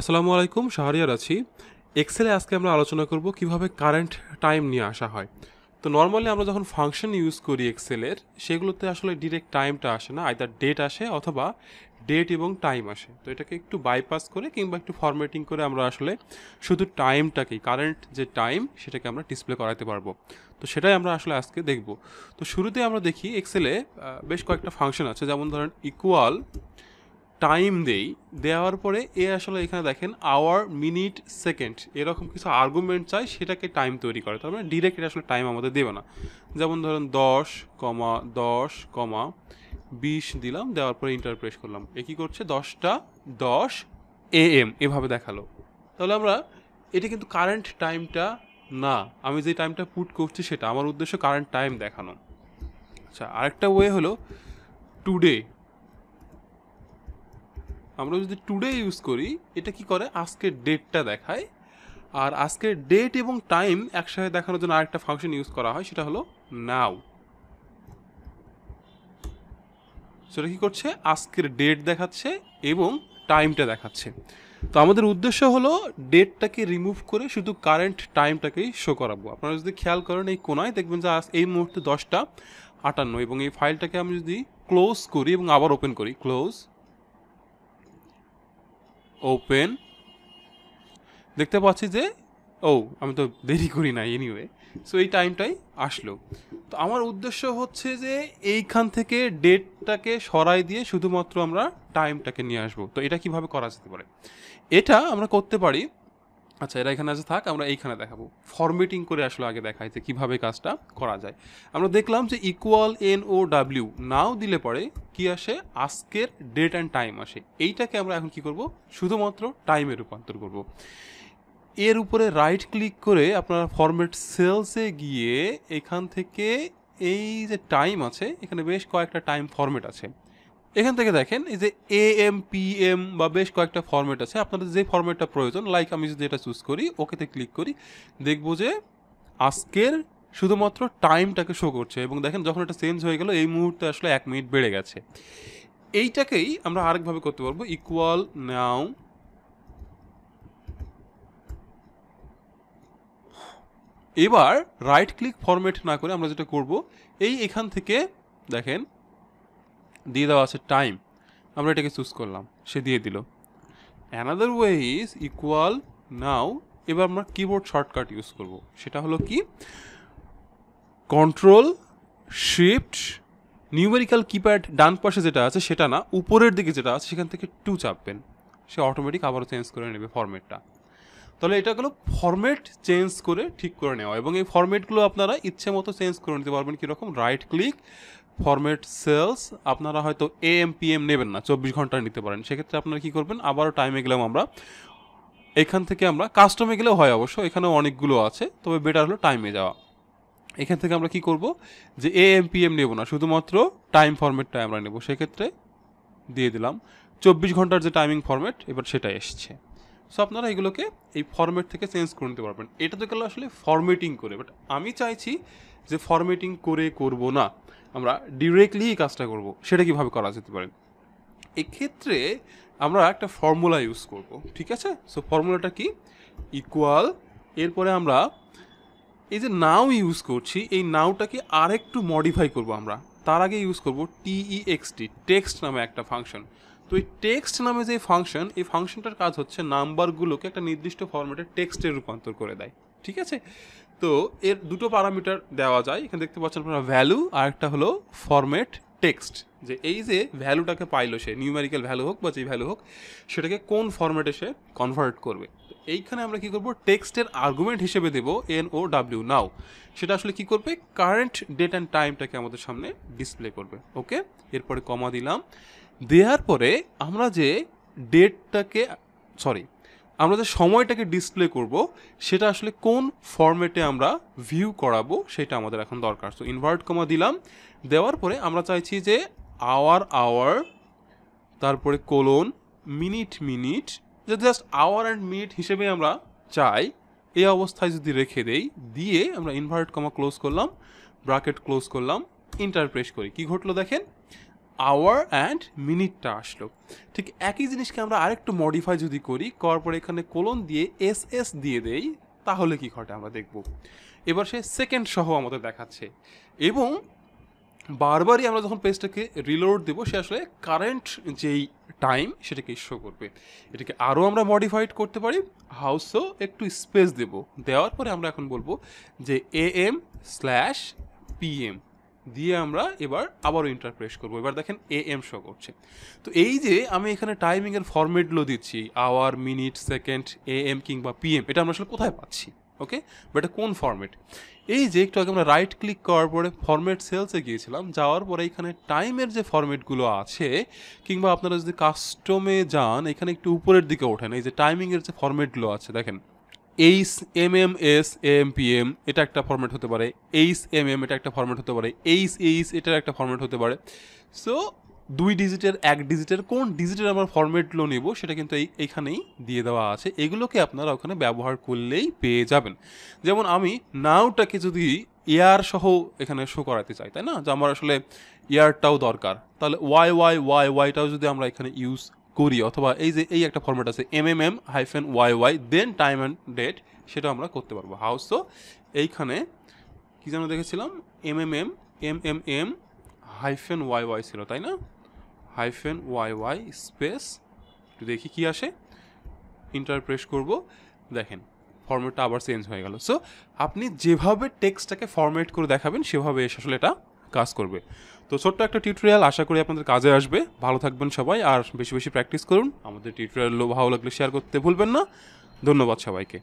আসসালামু আলাইকুম শাহরিয়ার আছি এক্সেলে আজকে আমরা আলোচনা করব কিভাবে কারেন্ট টাইম নিয়ে আসা হয় তো নর্মালি আমরা যখন ফাংশন ইউজ করি এক্সেলের সেগুলোতে আসলে ডিরেক্ট টাইমটা আসে না আইদার ডেট আসে অথবা ডেট এবং টাইম আসে তো এটাকে একটু বাইপাস করে কিংবা একটু ফরম্যাটিং করে আমরা আসলে শুধু টাইমটাকেই কারেন্ট যে টাইম সেটাকে আমরা ডিসপ্লে করাতে পারবো তো সেটাই আমরা আসলে আজকে দেখব তো শুরুতে আমরা দেখি এক্সেলে বেশ কয়েকটা ফাংশন আছে যেমন ধরেন ইকুয়াল টাইম দেই দেওয়ার পরে এ আসলে এখানে দেখেন আওয়ার মিনিট সেকেন্ড এরকম কিছু আর্গুমেন্ট চাই সেটাকে টাইম তৈরি করে তার মানে ডিরেক্ট এটা আসলে টাইম আমাদের দেবে না যেমন ধরেন দশ কমা দশ কমা বিশ দিলাম দেওয়ার পরে ইন্টারপ্রেস করলাম এ কী করছে দশটা দশ এ এম এভাবে দেখালো তাহলে আমরা এটা কিন্তু কারেন্ট টাইমটা না আমি যে টাইমটা পুট করছি সেটা আমার উদ্দেশ্য কারেন্ট টাইম দেখানো আচ্ছা আরেকটা ওয়ে হলো টুডে আমরা যদি টুডে ইউজ করি এটা কি করে আজকের ডেটটা দেখায় আর আজকের ডেট এবং টাইম একসাথে দেখানোর জন্য আরেকটা ফাংশন ইউজ করা হয় সেটা হলো নাও সেটা কি করছে আজকের ডেট দেখাচ্ছে এবং টাইমটা দেখাচ্ছে তো আমাদের উদ্দেশ্য হলো ডেটটাকে রিমুভ করে শুধু কারেন্ট টাইমটাকেই শো করাবো আপনারা যদি খেয়াল করেন এই কোনায় দেখবেন যে এই মুহূর্তে দশটা আটান্ন এবং এই ফাইলটাকে আমি যদি ক্লোজ করি এবং আবার ওপেন করি ক্লোজ ওপেন দেখতে পাচ্ছি যে ও আমি তো দেরি করি না এনিওয়ে সো এই টাইমটাই আসলো তো আমার উদ্দেশ্য হচ্ছে যে এইখান থেকে ডেটটাকে সরাই দিয়ে শুধুমাত্র আমরা টাইমটাকে নিয়ে আসবো তো এটা কিভাবে করা যেতে পারে এটা আমরা করতে পারি আচ্ছা এটা এখানে আছে থাক আমরা এইখানে দেখাবো ফর্মেটিং করে আসলে আগে দেখাই যে কীভাবে কাজটা করা যায় আমরা দেখলাম যে equal N O W now দিলে পরে কি আসে আজকের ডেট অ্যান্ড টাইম আসে এইটাকে আমরা এখন কি করব শুধুমাত্র টাইমে রূপান্তর করব এর উপরে রাইট ক্লিক করে আপনারা ফর্মেট সেলসে গিয়ে এখান থেকে এই যে টাইম আছে এখানে বেশ কয়েকটা টাইম ফর্মেট আছে এখান থেকে দেখেন এই যে এ এম পি এম বা বেশ কয়েকটা ফর্মেট আছে আপনাদের যে ফর্মেটটা প্রয়োজন লাইক আমি যদি এটা চুজ করি ওকেতে ক্লিক করি দেখবো যে আজকের শুধুমাত্র টাইমটাকে শো করছে এবং দেখেন যখন এটা চেঞ্জ হয়ে গেল এই মুহূর্তে আসলে এক মিনিট বেড়ে গেছে এইটাকেই আমরা আরেকভাবে করতে পারবো ইকুয়াল নাও এবার রাইট ক্লিক ফরম্যাট না করে আমরা যেটা করব এই এখান থেকে দেখেন দিয়ে দেওয়া আছে টাইম আমরা এটাকে চুজ করলাম সে দিয়ে দিল another way is equal now এবার আমরা কিবোর্ড শর্টকাট ইউজ করব সেটা হলো কি কন্ট্রোল শিফট নিউমেরিক্যাল কিপ্যাড ডান পাশে যেটা আছে সেটা না উপরের দিকে যেটা আছে সেখান থেকে টু চাপবেন সে অটোমেটিক আবারও চেঞ্জ করে নেবে ফরম্যাটটা তাহলে এটা হলো ফরম্যাট চেঞ্জ করে ঠিক করে নেওয়া এবং এই ফরম্যাটগুলো আপনারা ইচ্ছে মতো চেঞ্জ করে নিতে পারবেন কীরকম রাইট ক্লিক ফরমেট সেলস আপনারা হয়তো এএমপিএম নেবেন না চব্বিশ ঘন্টা নিতে পারেন সেক্ষেত্রে আপনারা কী করবেন আবারও টাইমে গেলাম আমরা এখান থেকে আমরা কাস্টমে গেলেও হয় অবশ্য এখানেও অনেকগুলো আছে তবে বেটার হলো টাইমে যাওয়া এখান থেকে আমরা কি করব যে পি এম নেব না শুধুমাত্র টাইম ফরম্যাটটা আমরা নেব সেক্ষেত্রে দিয়ে দিলাম চব্বিশ ঘন্টার যে টাইমিং ফরম্যাট এবার সেটা এসছে সো আপনারা এগুলোকে এই ফরম্যাট থেকে চেঞ্জ করে নিতে পারবেন এটা তো গেল আসলে ফর্মেটিং করে বাট আমি চাইছি যে ফর্মেটিং করে করব না আমরা ডিরেক্টলি এই কাজটা করব সেটা কিভাবে করা যেতে পারে এক্ষেত্রে আমরা একটা ফর্মুলা ইউজ করব ঠিক আছে সো ফর্মুলাটা কি ইকুয়াল এরপরে আমরা এই যে নাও ইউজ করছি এই নাওটাকে আরেকটু মডিফাই করব আমরা তার আগে ইউজ করব টিইএক্সটি টেক্সট e নামে একটা ফাংশন তো এই টেক্সট নামে যে ফাংশন এই ফাংশনটার কাজ হচ্ছে নাম্বারগুলোকে একটা নির্দিষ্ট ফরম্যাটে টেক্সটে রূপান্তর করে দেয় ঠিক আছে তো এর দুটো প্যারামিটার দেওয়া যায় এখানে দেখতে পাচ্ছেন আপনারা ভ্যালু আর একটা হলো ফরম্যাট টেক্সট যে এই যে ভ্যালুটাকে পাইলো সে নিউমেরিক্যাল ভ্যালু হোক বা যে ভ্যালু হোক সেটাকে কোন ফরম্যাটে সে কনভার্ট করবে এইখানে আমরা কি করবো টেক্সটের আর্গুমেন্ট হিসেবে দেবো এন ও ডাব্লিউ নাও সেটা আসলে কি করবে কারেন্ট ডেট অ্যান্ড টাইমটাকে আমাদের সামনে ডিসপ্লে করবে ওকে এরপরে কমা দিলাম দেওয়ার পরে আমরা যে ডেটটাকে সরি আমরা যে সময়টাকে ডিসপ্লে করব সেটা আসলে কোন ফর্মেটে আমরা ভিউ করাবো সেটা আমাদের এখন দরকার তো ইনভার্ট কমা দিলাম দেওয়ার পরে আমরা চাইছি যে আওয়ার আওয়ার তারপরে কোলন মিনিট মিনিট যে জাস্ট আওয়ার অ্যান্ড মিনিট হিসেবে আমরা চাই এই অবস্থায় যদি রেখে দেই দিয়ে আমরা ইনভার্ট কমা ক্লোজ করলাম ব্রাকেট ক্লোজ করলাম ইন্টারপ্রেস করি কি ঘটলো দেখেন আওয়ার অ্যান্ড মিনিটটা আসলো ঠিক একই জিনিসকে আমরা আরেকটু মডিফাই যদি করি করার পরে এখানে কোলন দিয়ে এস এস দিয়ে দেই তাহলে কি ঘটে আমরা দেখব এবার সে সেকেন্ড সহ আমাদের দেখাচ্ছে এবং বারবারই আমরা যখন পেজটাকে রিলোড দেবো সে আসলে কারেন্ট যেই টাইম সেটাকে শো করবে এটাকে আরও আমরা মডিফাইড করতে পারি হাউসও একটু স্পেস দেব দেওয়ার পরে আমরা এখন বলবো যে এ এম স্ল্যাশ পিএম দিয়ে আমরা এবার আবারও ইন্টার প্রেস এবার দেখেন এ এম শো করছে তো এই যে আমি এখানে টাইমিংয়ের ফর্মেটগুলো দিচ্ছি hour minute second A M কিংবা পিএম এটা আমরা আসলে কোথায় পাচ্ছি ওকে এটা কোন ফর্মেট এই যে একটু আগে আমরা রাইট ক্লিক করার পরে ফরম্যাট সেলসে গিয়েছিলাম যাওয়ার পরে এখানে টাইমের যে ফরম্যাটগুলো আছে কিংবা আপনারা যদি কাস্টমে যান এখানে একটু উপরের দিকে ওঠেন এই যে টাইমিংয়ের যে ফরম্যাটগুলো আছে দেখেন H M M S M P M এটা একটা ফর্ম্যাট হতে পারে এইচ এম এম এটা একটা ফর্ম্যাট হতে পারে এইচ এইচ এটার একটা ফর্ম্যাট হতে পারে সো দুই ডিজিটের এক ডিজিটের কোন ডিজিটের আমরা লো নেব সেটা কিন্তু এই এইখানেই দিয়ে দেওয়া আছে এগুলোকে আপনারা ওখানে ব্যবহার করলেই পেয়ে যাবেন যেমন আমি নাওটাকে যদি এয়ার সহ এখানে শো করাতে চাই তাই না যে আমার আসলে এয়ারটাও দরকার তাহলে ওয়াই ওয়াই ওয়াই ওয়াইটাও যদি আমরা এখানে ইউজ করি অথবা এই যে এই একটা ফর্ম্যাট আছে M M M hyphen Y Y then time and date সেটা আমরা করতে পারবো হাউস তো এইখানে কী যেন দেখেছিলাম M M M M M M hyphen Y Y ছিল তাই না হাইফেন ওয়াই ওয়াই স্পেস একটু দেখি কি আসে ইন্টার প্রেস করবো দেখেন ফর্মেটটা আবার চেঞ্জ হয়ে গেল সো আপনি যেভাবে টেক্সটটাকে ফর্মেট করে দেখাবেন সেভাবে আসলে এটা কাজ করবে তো ছোট্ট একটা টিউটোরিয়াল আশা করি আপনাদের কাজে আসবে ভালো থাকবেন সবাই আর বেশি বেশি প্র্যাকটিস করুন আমাদের টিউটোরিয়ালগুলো ভালো লাগলে শেয়ার করতে ভুলবেন না ধন্যবাদ সবাইকে